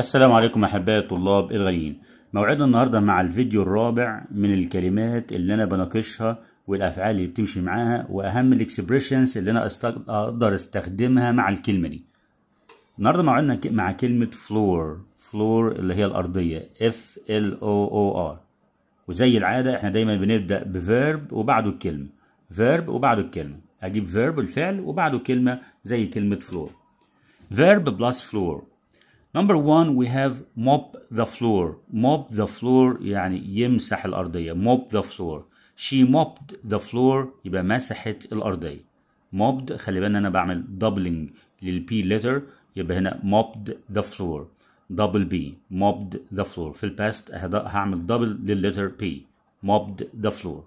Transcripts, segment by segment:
السلام عليكم أحبائي الطلاب الغاليين موعدنا النهاردة مع الفيديو الرابع من الكلمات اللي أنا بناقشها والأفعال اللي بتمشي معاها وأهم الإكسبريشنز اللي أنا أقدر أستخدمها مع الكلمة دي النهاردة موعدنا مع كلمة فلور فلور اللي هي الأرضية F L O O R وزي العادة إحنا دايما بنبدأ بفيرب وبعده الكلمة فيرب وبعده الكلمة أجيب فيرب الفعل وبعده كلمة زي كلمة فلور فيرب بلس فلور Number one we have mop the floor. Mop the floor يعني يمسح الأرضية. Mop the floor. She mopped the floor يبقى مسحت الأرضية. Mopped خلي بالنا أنا بعمل doubling للبي letter يبقى هنا mopped the floor. double B mopped the floor في الباست هعمل double لللتر P mopped the floor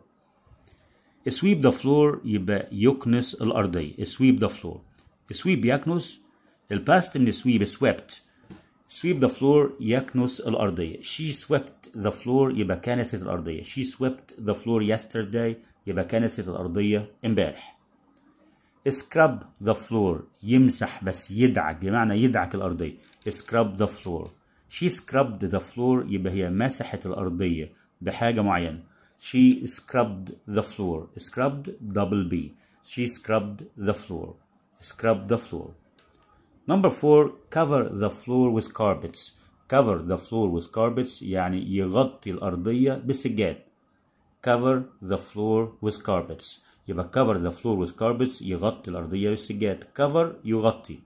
sweep the floor يبقى يكنس الأرضية sweep the floor sweep يكنس الباست من sweep swept sweep the floor يكنس الأرضية she swept the floor يبقى كنست الأرضية she swept the floor yesterday يبقى كنست الأرضية امبارح scrub the floor يمسح بس يدعك بمعنى يدعك الأرضية scrub the floor she scrubbed the floor يبقى هي مسحت الأرضية بحاجة معينة she scrubbed the floor scrubbed double B she scrubbed the floor scrubbed the floor Number four, cover the floor with carpets. Cover the floor with carpets يعني يغطي الأرضية بسجاد. Cover the floor with carpets. يبقى cover the floor with carpets يغطي الأرضية بالسجاد. Cover يغطي.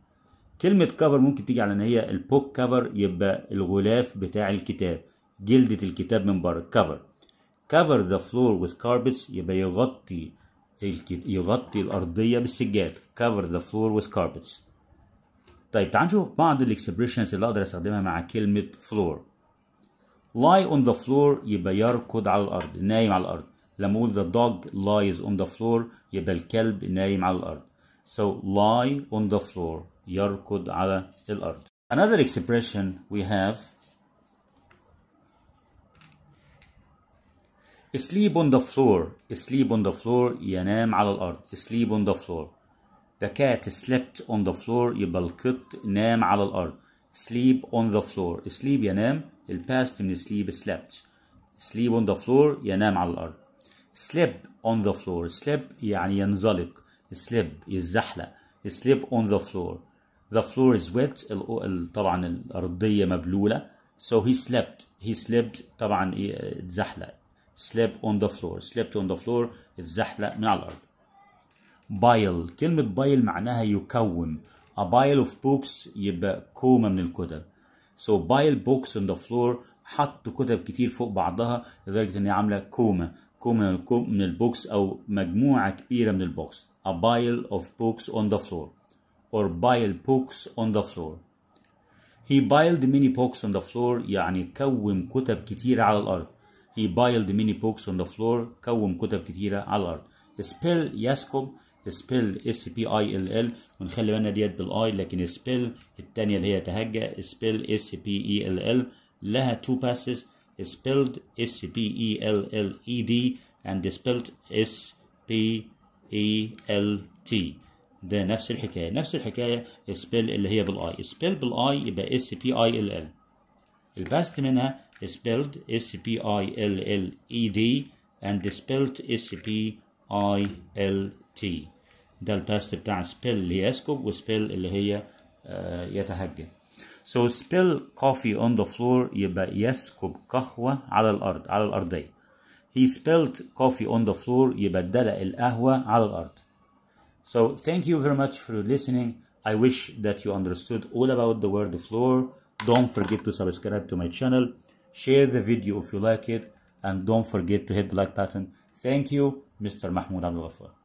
كلمة cover ممكن تيجي على إن هي البوك cover يبقى الغلاف بتاع الكتاب. جلدة الكتاب من بره cover. cover the floor with carpets يبقى يغطي يغطي الأرضية بالسجاد. cover the floor with carpets. طيب تعال نشوف بعض الاكسبريشنز اللي اقدر استخدمها مع كلمه فلور لاي اون ذا فلور يبقى يركض على الارض نايم على الارض لما اقول ذا dog lies on the floor يبقى الكلب نايم على الارض so lie on the floor يركض على الارض another expression we have sleep on the floor sleep on the floor ينام على الارض sleep on the floor The cat slept on the floor يبقى القط نام على الأرض sleep on the floor sleep ينام الباست من sleep slept sleep on the floor ينام على الأرض slip on the floor slip يعني ينزلق slip يتزحلق slip on the floor the floor is wet طبعا الأرضية مبلولة so he slept he slept طبعا اتزحلق slip on the floor slept on the floor اتزحلق من على الأرض بايل كلمة بايل معناها يكوم a pile of books يبقى كومة من الكتب so pile books on the floor حط كتب كتير فوق بعضها لدرجة ان هي عاملة كومة كومة من البوكس او مجموعة كبيرة من البوكس a pile of books on the floor or pile books on the floor He piled many books on the floor يعني كوم كتب كتيرة على الأرض He piled many books on the floor كوم كتب كتيرة على الأرض spell يسكب سبيل اس بي اي ال ال ونخلي بالنا ديت بالاي لكن سبيل الثانيه اللي هي تهجى سبيل اس بي اي ال ال لها تو باسز سبيلد اس بي اي ال ال اي دي اند سبيلد اس بي اي ال تي ده نفس الحكايه نفس الحكايه سبيل اللي هي بالاي سبيل بالاي يبقى اس بي اي ال ال الباست منها سبيلد اس بي اي ال ال اي دي اند سبيلد اس بي اي ال تي ده الباست بتاع سبيل ليسكب وسبيل اللي هي يتهجم so spill coffee on the floor يبقى يسكب قهوة على الأرض على الأرضية he spilled coffee on the floor يبقى دلق القهوة على الأرض so thank you very much for listening I wish that you understood all about the word floor don't forget to subscribe to my channel share the video if you like it and don't forget to hit the like button thank you Mr. Mahmoud Abdul Ghaffar